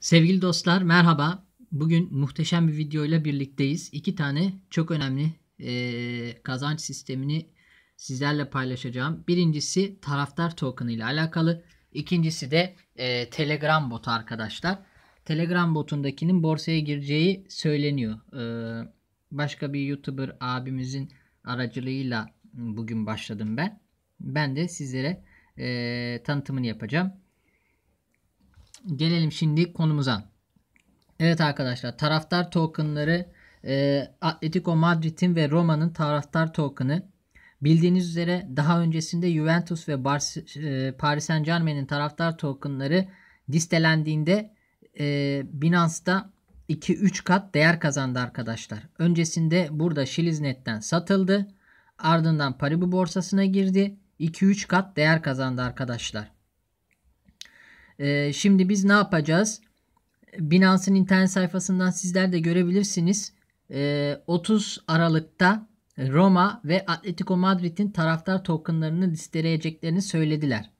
Sevgili dostlar merhaba. Bugün muhteşem bir video ile birlikteyiz. İki tane çok önemli e, kazanç sistemini sizlerle paylaşacağım. Birincisi taraftar token ile alakalı. İkincisi de e, Telegram botu arkadaşlar. Telegram botundakinin borsaya gireceği söyleniyor. E, başka bir YouTuber abimizin aracılığıyla bugün başladım ben. Ben de sizlere e, tanıtımını yapacağım gelelim şimdi konumuza. Evet arkadaşlar taraftar tokenları e, Atletico Madrid'in ve Roma'nın taraftar tokenı. Bildiğiniz üzere daha öncesinde Juventus ve Bar e, Paris Saint Germain'in taraftar tokenları listelendiğinde e, Binance'da 2-3 kat değer kazandı arkadaşlar. Öncesinde burada Şiliznet'ten satıldı. Ardından Paribu borsasına girdi. 2-3 kat değer kazandı arkadaşlar. Ee, şimdi biz ne yapacağız? Binance'ın internet sayfasından sizler de görebilirsiniz. 30 ee, Aralık'ta Roma ve Atletico Madrid'in taraftar tokenlarını listeleyeceklerini söylediler.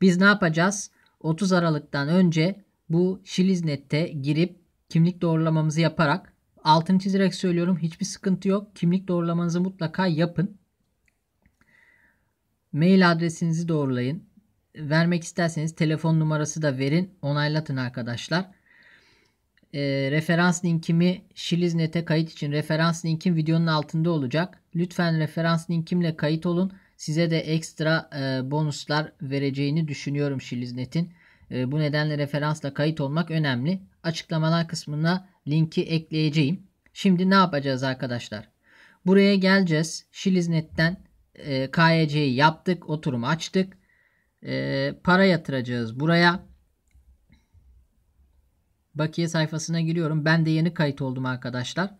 Biz ne yapacağız? 30 Aralık'tan önce bu Şiliznet'te girip kimlik doğrulamamızı yaparak altını çizerek söylüyorum hiçbir sıkıntı yok. Kimlik doğrulamanızı mutlaka yapın. Mail adresinizi doğrulayın vermek isterseniz telefon numarası da verin. Onaylatın arkadaşlar. E, referans linkimi Şiliznet'e kayıt için referans linkim videonun altında olacak. Lütfen referans linkimle kayıt olun. Size de ekstra e, bonuslar vereceğini düşünüyorum Şiliznet'in. E, bu nedenle referansla kayıt olmak önemli. Açıklamalar kısmına linki ekleyeceğim. Şimdi ne yapacağız arkadaşlar? Buraya geleceğiz. Şiliznet'ten e, KYC'yi yaptık. Oturumu açtık. E, para yatıracağız buraya. Bakiye sayfasına giriyorum. Ben de yeni kayıt oldum arkadaşlar.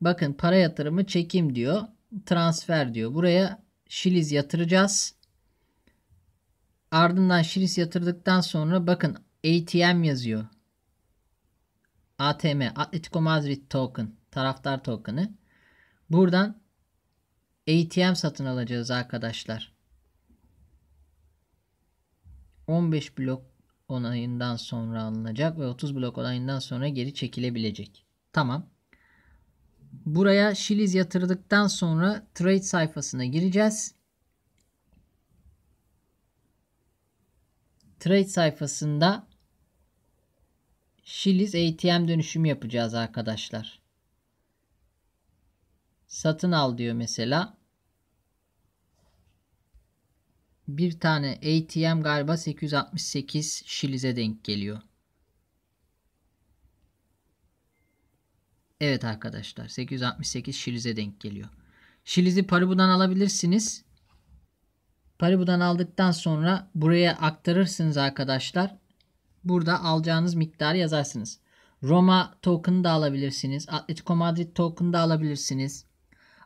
Bakın para yatırımı çekim diyor. Transfer diyor. Buraya Şiliz yatıracağız. Ardından Şiliz yatırdıktan sonra bakın ATM yazıyor. ATM Atletico Madrid token taraftar token'ı. Buradan ATM satın alacağız arkadaşlar. 15 blok onayından sonra alınacak ve 30 blok onayından sonra geri çekilebilecek. Tamam. Buraya Shiliz yatırdıktan sonra trade sayfasına gireceğiz. Trade sayfasında Shiliz ATM dönüşümü yapacağız arkadaşlar. Satın al diyor mesela. Bir tane ATM galiba 868 şilize denk geliyor. Evet arkadaşlar 868 şilize denk geliyor. Şilizi Paribu'dan alabilirsiniz. Paribu'dan aldıktan sonra buraya aktarırsınız arkadaşlar. Burada alacağınız miktarı yazarsınız. Roma token da alabilirsiniz. Atletico Madrid token da alabilirsiniz.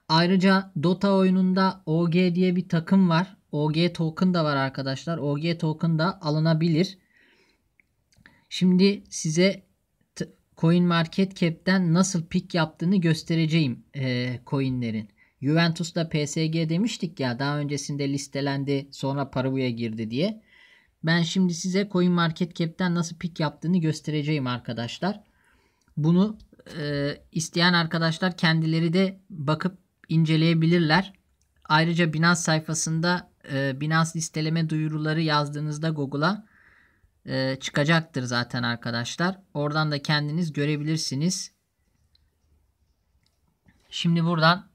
Ayrıca Dota oyununda OG diye bir takım var. OG token da var arkadaşlar. OG token da alınabilir. Şimdi size CoinMarketCap'ten nasıl pick yaptığını göstereceğim e, coinlerin. Juventus'ta PSG demiştik ya daha öncesinde listelendi sonra Paraguay'a girdi diye. Ben şimdi size CoinMarketCap'ten nasıl pick yaptığını göstereceğim arkadaşlar. Bunu e, isteyen arkadaşlar kendileri de bakıp inceleyebilirler. Ayrıca Binance sayfasında e, Binance listeleme duyuruları yazdığınızda Google'a e, çıkacaktır zaten arkadaşlar. Oradan da kendiniz görebilirsiniz. Şimdi buradan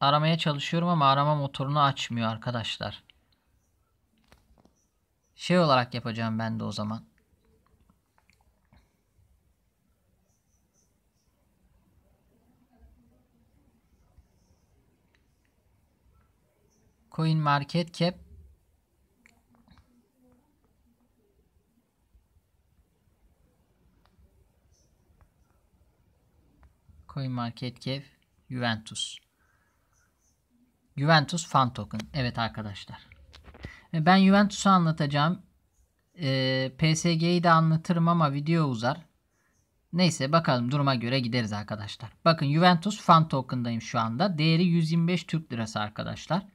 aramaya çalışıyorum ama arama motorunu açmıyor arkadaşlar. Şey olarak yapacağım ben de o zaman. Coin Market Cap Coin Market Cap Juventus. Juventus fan token. Evet arkadaşlar. E, ben Juventus'u anlatacağım. E, PSG'yi de anlatırım ama video uzar. Neyse bakalım duruma göre gideriz arkadaşlar. Bakın Juventus fan token'dayım şu anda. Değeri 125 Türk lirası arkadaşlar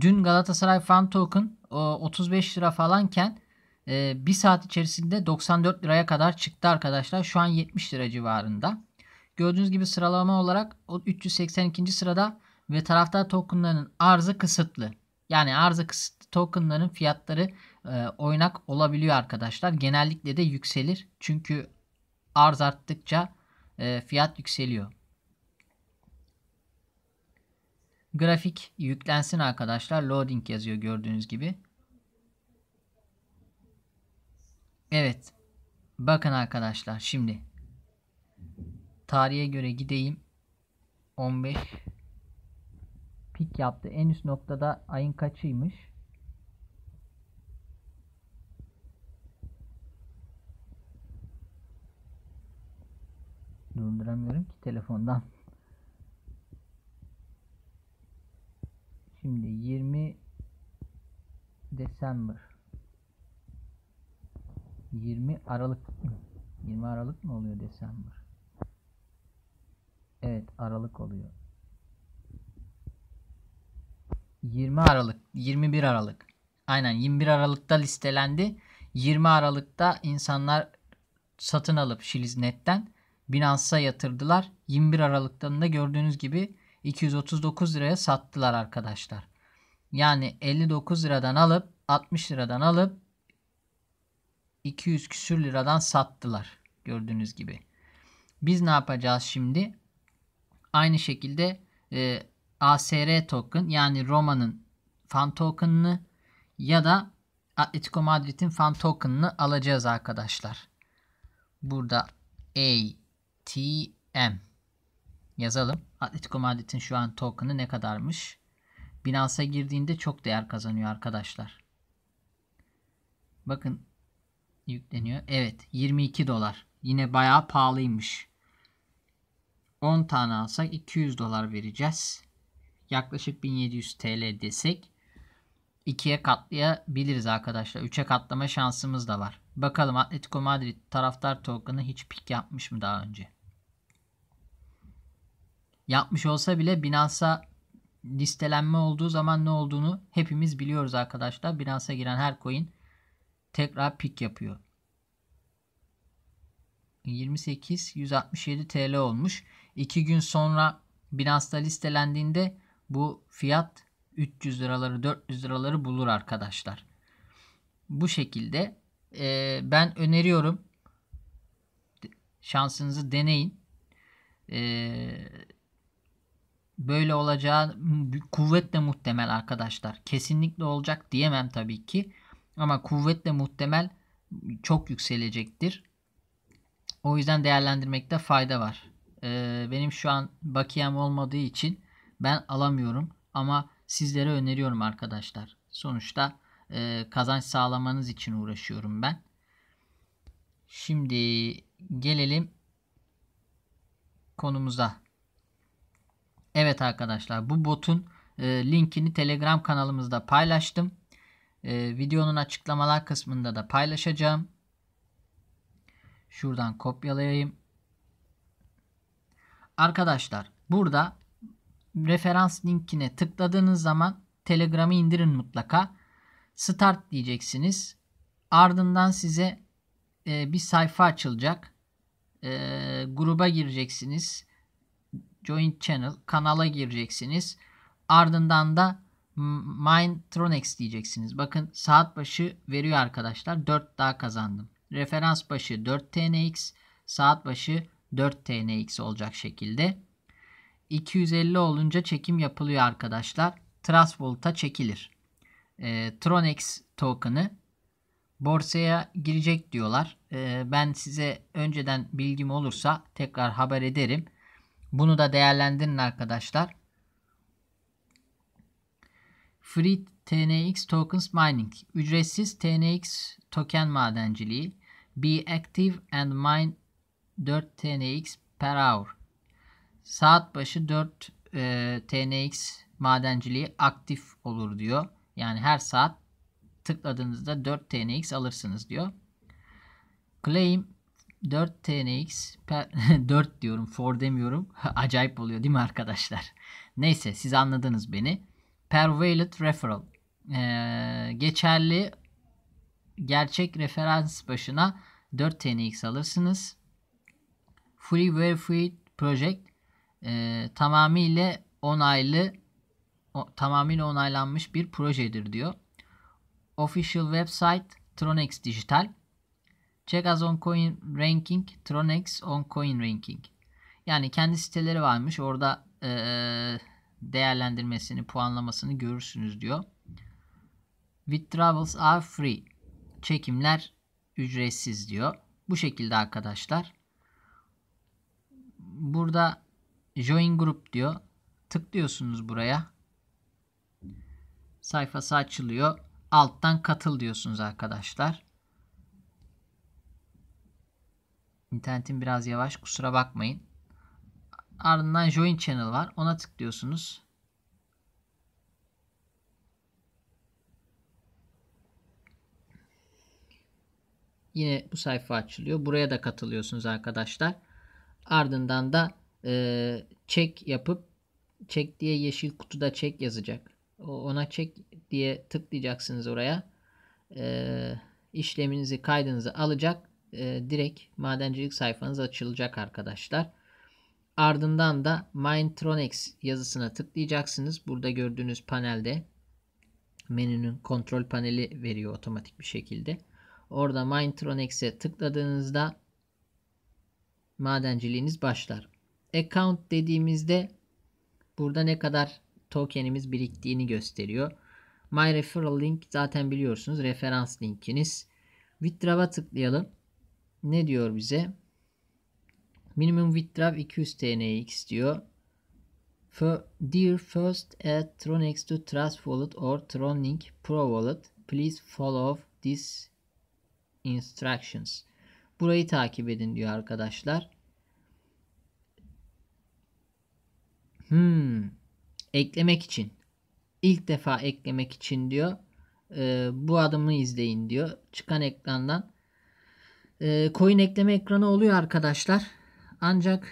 dün Galatasaray fan token 35 e, lira falanken e, bir saat içerisinde 94 liraya kadar çıktı arkadaşlar. Şu an 70 lira civarında. Gördüğünüz gibi sıralama olarak 382. sırada ve taraftar tokenlarının arzı kısıtlı. Yani arzı kısıtlı tokenların fiyatları e, oynak olabiliyor arkadaşlar. Genellikle de yükselir. Çünkü arz arttıkça fiyat yükseliyor. Grafik yüklensin arkadaşlar. Loading yazıyor gördüğünüz gibi. Evet. Bakın arkadaşlar şimdi. Tarihe göre gideyim. 15 pik yaptı. En üst noktada ayın kaçıymış? Durduramıyorum ki telefondan. Şimdi 20 December 20 Aralık 20 Aralık mı oluyor December? Evet Aralık oluyor. 20 Aralık 21 Aralık Aynen 21 Aralık'ta listelendi. 20 Aralık'ta insanlar satın alıp Şiliz.net'ten Binance'a yatırdılar. 21 Aralık'tan da gördüğünüz gibi 239 liraya sattılar arkadaşlar. Yani 59 liradan alıp 60 liradan alıp 200 küsür liradan sattılar. Gördüğünüz gibi. Biz ne yapacağız şimdi? Aynı şekilde e, ASR token yani Roma'nın fan token'ını ya da Atletico Madrid'in fan token'ını alacağız arkadaşlar. Burada ATM yazalım. Atletico Madrid'in şu an token'ı ne kadarmış? Binance'a girdiğinde çok değer kazanıyor arkadaşlar. Bakın yükleniyor. Evet 22 dolar. Yine bayağı pahalıymış. 10 tane alsak 200 dolar vereceğiz. Yaklaşık 1700 TL desek 2'ye katlayabiliriz arkadaşlar. 3'e katlama şansımız da var. Bakalım Atletico Madrid taraftar token'ı hiç pik yapmış mı daha önce? yapmış olsa bile Binance'a listelenme olduğu zaman ne olduğunu hepimiz biliyoruz arkadaşlar. Binance'a giren her coin tekrar pik yapıyor. 28 167 TL olmuş. 2 gün sonra Binance'da listelendiğinde bu fiyat 300 liraları 400 liraları bulur arkadaşlar. Bu şekilde e, ben öneriyorum şansınızı deneyin. E, böyle olacağı kuvvetle muhtemel arkadaşlar. Kesinlikle olacak diyemem tabii ki. Ama kuvvetle muhtemel çok yükselecektir. O yüzden değerlendirmekte fayda var. Ee, benim şu an bakiyem olmadığı için ben alamıyorum. Ama sizlere öneriyorum arkadaşlar. Sonuçta e, kazanç sağlamanız için uğraşıyorum ben. Şimdi gelelim konumuza. Evet arkadaşlar bu botun e, linkini Telegram kanalımızda paylaştım. E, videonun açıklamalar kısmında da paylaşacağım. Şuradan kopyalayayım. Arkadaşlar burada referans linkine tıkladığınız zaman Telegram'ı indirin mutlaka. Start diyeceksiniz. Ardından size e, bir sayfa açılacak. E, gruba gireceksiniz. Joint Channel kanala gireceksiniz. Ardından da Mindtronics diyeceksiniz. Bakın saat başı veriyor arkadaşlar. 4 daha kazandım. Referans başı 4 TNX, saat başı 4 TNX olacak şekilde. 250 olunca çekim yapılıyor arkadaşlar. Trustvolt'a çekilir. E, Tronex token'ı borsaya girecek diyorlar. E, ben size önceden bilgim olursa tekrar haber ederim. Bunu da değerlendirin arkadaşlar. Free TNX Tokens Mining Ücretsiz TNX token madenciliği Be active and mine 4 TNX per hour Saat başı 4 e, TNX madenciliği aktif olur diyor. Yani her saat tıkladığınızda 4 TNX alırsınız diyor. Claim 4 TNX per 4 diyorum for demiyorum. Acayip oluyor değil mi arkadaşlar? Neyse siz anladınız beni. Per Wallet Referral ee, geçerli gerçek referans başına 4 TNX alırsınız. Free Verified Project e, tamamıyla onaylı o, tamamıyla onaylanmış bir projedir diyor. Official website Tronex Digital Check as on coin ranking, Tronex on coin ranking. Yani kendi siteleri varmış. Orada e, değerlendirmesini, puanlamasını görürsünüz diyor. Withdrawals are free. Çekimler ücretsiz diyor. Bu şekilde arkadaşlar. Burada join group diyor. Tıklıyorsunuz buraya. Sayfası açılıyor. Alttan katıl diyorsunuz arkadaşlar. İnternetim biraz yavaş kusura bakmayın. Ardından Join Channel var. Ona tıklıyorsunuz. Yine bu sayfa açılıyor. Buraya da katılıyorsunuz arkadaşlar. Ardından da e, check yapıp check diye yeşil kutuda check yazacak. Ona check diye tıklayacaksınız oraya. E, işleminizi kaydınızı alacak e, direkt madencilik sayfanız açılacak arkadaşlar. Ardından da Mindtronics yazısına tıklayacaksınız. Burada gördüğünüz panelde menünün kontrol paneli veriyor otomatik bir şekilde. Orada Mindtronics'e tıkladığınızda madenciliğiniz başlar. Account dediğimizde burada ne kadar tokenimiz biriktiğini gösteriyor. My referral link zaten biliyorsunuz referans linkiniz. Withdraw'a tıklayalım ne diyor bize? Minimum withdraw 200 TNX istiyor. For dear first at Tronex to Trust Wallet or Tronlink Pro Wallet, please follow these instructions. Burayı takip edin diyor arkadaşlar. Hmm. Eklemek için. İlk defa eklemek için diyor. Ee, bu adımı izleyin diyor. Çıkan ekrandan e, coin ekleme ekranı oluyor arkadaşlar. Ancak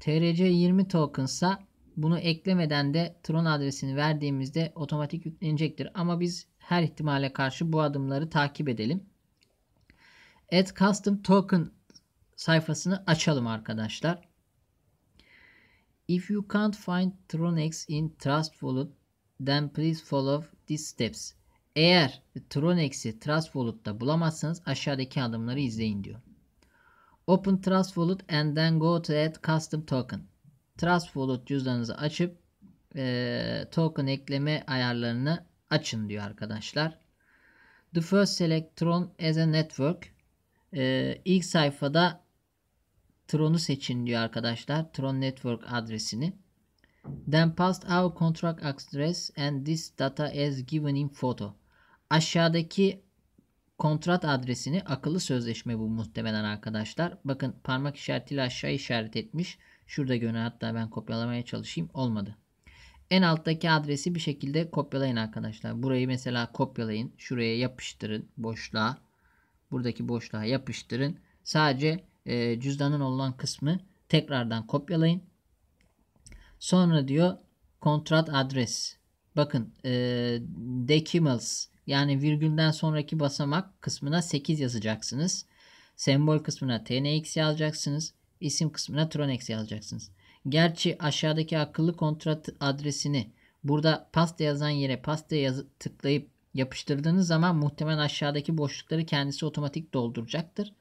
TRC20 tokensa bunu eklemeden de Tron adresini verdiğimizde otomatik yüklenecektir. Ama biz her ihtimale karşı bu adımları takip edelim. Add Custom Token sayfasını açalım arkadaşlar. If you can't find Tronx in Trust Wallet, then please follow these steps. Eğer Tronex'i Trustwallet'ta bulamazsanız aşağıdaki adımları izleyin diyor. Open Trust Wallet and then go to add custom token. Trust Wallet cüzdanınızı açıp e, token ekleme ayarlarını açın diyor arkadaşlar. The first select Tron as a network. E, ilk sayfada Tron'u seçin diyor arkadaşlar. Tron Network adresini. Then past our contract address and this data as given in photo. Aşağıdaki kontrat adresini akıllı sözleşme bu muhtemelen arkadaşlar. Bakın parmak işaretiyle aşağı işaret etmiş. Şurada görünen hatta ben kopyalamaya çalışayım. Olmadı. En alttaki adresi bir şekilde kopyalayın arkadaşlar. Burayı mesela kopyalayın. Şuraya yapıştırın boşluğa. Buradaki boşluğa yapıştırın. Sadece e, cüzdanın olan kısmı tekrardan kopyalayın. Sonra diyor kontrat adres. Bakın e, decimals yani virgülden sonraki basamak kısmına 8 yazacaksınız. Sembol kısmına tnx yazacaksınız. İsim kısmına tronx yazacaksınız. Gerçi aşağıdaki akıllı kontrat adresini burada pasta yazan yere pasta yaz tıklayıp yapıştırdığınız zaman muhtemelen aşağıdaki boşlukları kendisi otomatik dolduracaktır.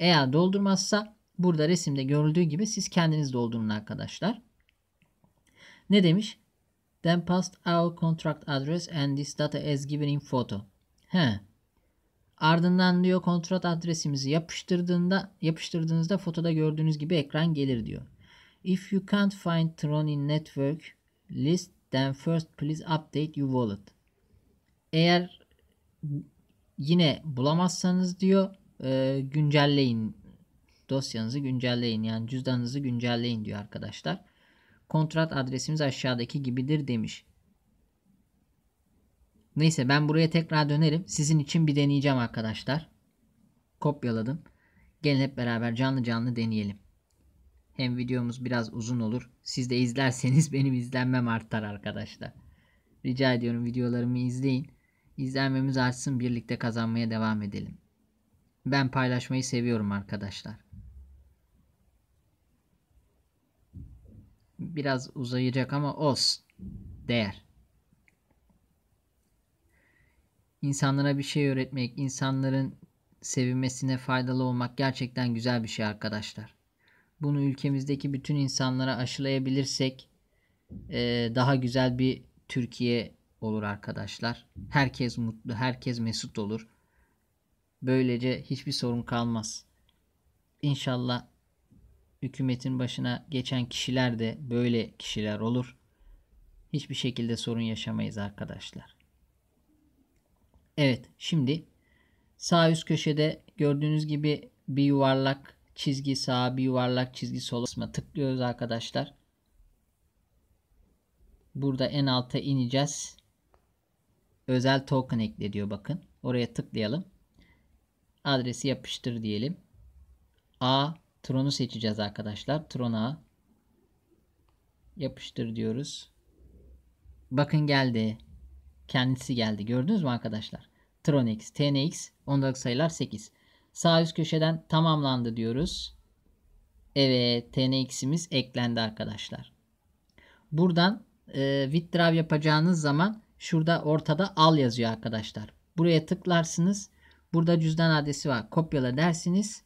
Eğer doldurmazsa burada resimde görüldüğü gibi siz kendiniz doldurun arkadaşlar. Ne demiş? Then passed our contract address and this data as given in photo. He. Ardından diyor kontrat adresimizi yapıştırdığında yapıştırdığınızda fotoda gördüğünüz gibi ekran gelir diyor. If you can't find Tron in network list then first please update your wallet. Eğer yine bulamazsanız diyor e, güncelleyin dosyanızı güncelleyin yani cüzdanınızı güncelleyin diyor arkadaşlar. Kontrat adresimiz aşağıdaki gibidir demiş. Neyse ben buraya tekrar dönerim. Sizin için bir deneyeceğim arkadaşlar. Kopyaladım. Gelin hep beraber canlı canlı deneyelim. Hem videomuz biraz uzun olur. Siz de izlerseniz benim izlenmem artar arkadaşlar. Rica ediyorum videolarımı izleyin. İzlenmemiz artsın birlikte kazanmaya devam edelim. Ben paylaşmayı seviyorum arkadaşlar. Biraz uzayacak ama olsun. Değer. İnsanlara bir şey öğretmek, insanların sevinmesine faydalı olmak gerçekten güzel bir şey arkadaşlar. Bunu ülkemizdeki bütün insanlara aşılayabilirsek e, daha güzel bir Türkiye olur arkadaşlar. Herkes mutlu, herkes mesut olur. Böylece hiçbir sorun kalmaz. İnşallah hükümetin başına geçen kişiler de böyle kişiler olur. Hiçbir şekilde sorun yaşamayız arkadaşlar. Evet şimdi sağ üst köşede gördüğünüz gibi bir yuvarlak çizgi sağ, bir yuvarlak çizgi sola kısma tıklıyoruz arkadaşlar. Burada en alta ineceğiz. Özel token ekle diyor bakın. Oraya tıklayalım. Adresi yapıştır diyelim. A Tron'u seçeceğiz arkadaşlar. Tron'a yapıştır diyoruz. Bakın geldi. Kendisi geldi. Gördünüz mü arkadaşlar? Tronx, TNX, ondalık sayılar 8. Sağ üst köşeden tamamlandı diyoruz. Evet, TNX'imiz eklendi arkadaşlar. Buradan e, withdraw yapacağınız zaman şurada ortada al yazıyor arkadaşlar. Buraya tıklarsınız. Burada cüzdan adresi var. Kopyala dersiniz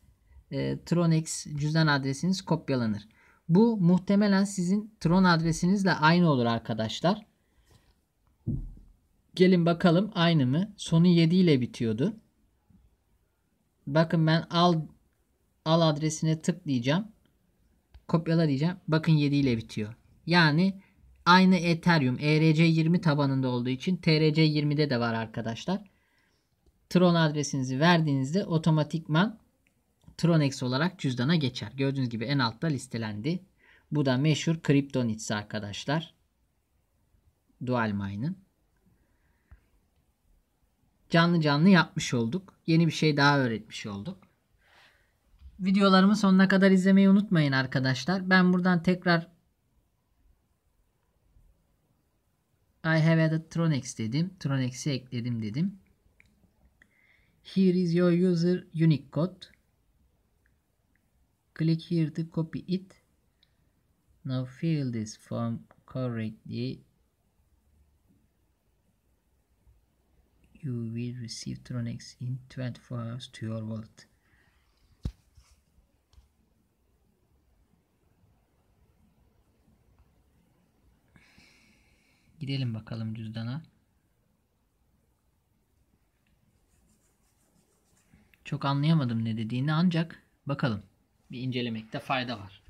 e, Tronex cüzdan adresiniz kopyalanır. Bu muhtemelen sizin Tron adresinizle aynı olur arkadaşlar. Gelin bakalım aynı mı? Sonu 7 ile bitiyordu. Bakın ben al al adresine tıklayacağım. Kopyala diyeceğim. Bakın 7 ile bitiyor. Yani aynı Ethereum ERC20 tabanında olduğu için TRC20'de de var arkadaşlar. Tron adresinizi verdiğinizde otomatikman Tronex olarak cüzdana geçer. Gördüğünüz gibi en altta listelendi. Bu da meşhur Kryptonit'si arkadaşlar. Dual Mine'ın. Canlı canlı yapmış olduk. Yeni bir şey daha öğretmiş olduk. Videolarımı sonuna kadar izlemeyi unutmayın arkadaşlar. Ben buradan tekrar I have added Tronex dedim. Tronex'i ekledim dedim. Here is your user unique code click here to copy it now fill this form correctly you will receive Tronex in 24 hours to your wallet Gidelim bakalım cüzdana. Çok anlayamadım ne dediğini ancak bakalım bir incelemekte fayda var.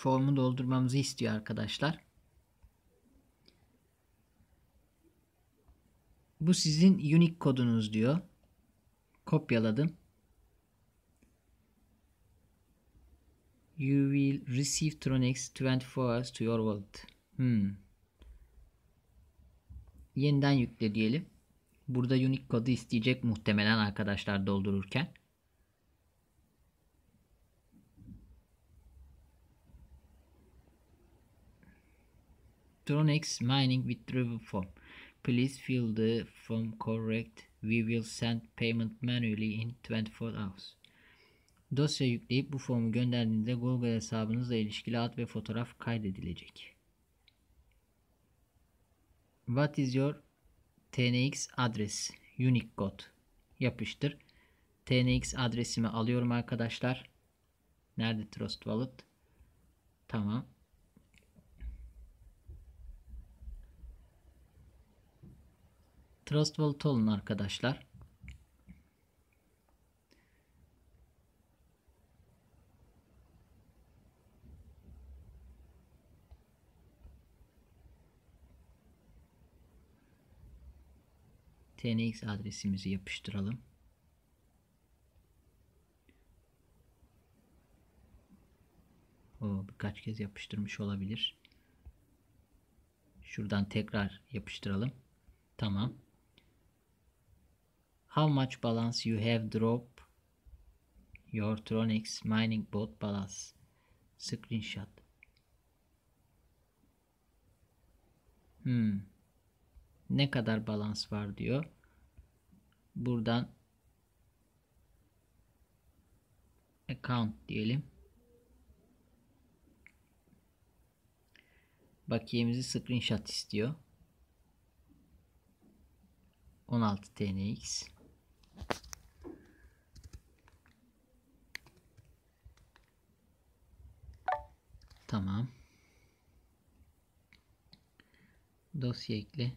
formu doldurmamızı istiyor arkadaşlar. Bu sizin unique kodunuz diyor. Kopyaladım. You will receive Tronex 24 hours to your wallet. Hmm. Yeniden yükle diyelim. Burada unique kodu isteyecek muhtemelen arkadaşlar doldururken. Tronex mining withdrawal form. Please fill the form correct. We will send payment manually in 24 hours. Dosya yükleyip bu formu gönderdiğinizde Google hesabınızla ilişkili ad ve fotoğraf kaydedilecek. What is your TNX adres? unique code Yapıştır. TNX adresimi alıyorum arkadaşlar. Nerede Trust Wallet? Tamam. Trust Wallet olun arkadaşlar. FNX adresimizi yapıştıralım. O birkaç kez yapıştırmış olabilir. Şuradan tekrar yapıştıralım. Tamam. How much balance you have drop your Tronix mining bot balance screenshot. Hmm. Ne kadar balans var diyor buradan account diyelim. Bakiyemizi screenshot istiyor. 16 TNX. Tamam. Dosya ekle.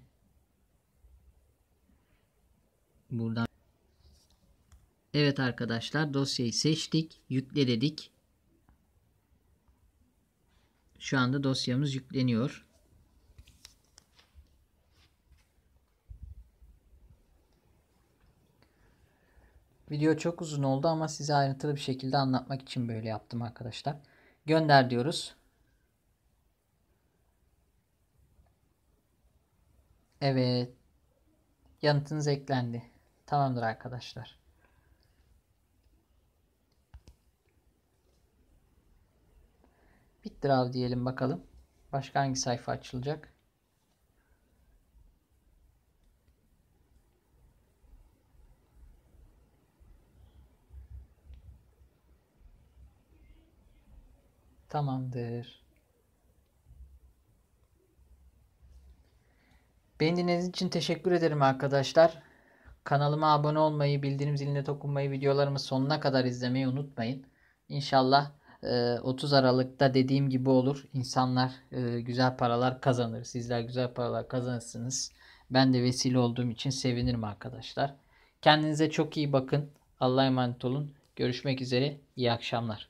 Buradan Evet arkadaşlar dosyayı seçtik. Yükle dedik. Şu anda dosyamız yükleniyor. Video çok uzun oldu ama size ayrıntılı bir şekilde anlatmak için böyle yaptım arkadaşlar. Gönder diyoruz. Evet. Yanıtınız eklendi. Tamamdır arkadaşlar. Bitdrav diyelim bakalım. Başka hangi sayfa açılacak? Tamamdır. Beni dinlediğiniz için teşekkür ederim arkadaşlar. Kanalıma abone olmayı, bildirim ziline dokunmayı, videolarımı sonuna kadar izlemeyi unutmayın. İnşallah 30 e, Aralık'ta dediğim gibi olur. İnsanlar e, güzel paralar kazanır. Sizler güzel paralar kazanırsınız. Ben de vesile olduğum için sevinirim arkadaşlar. Kendinize çok iyi bakın. Allah'a emanet olun. Görüşmek üzere. İyi akşamlar.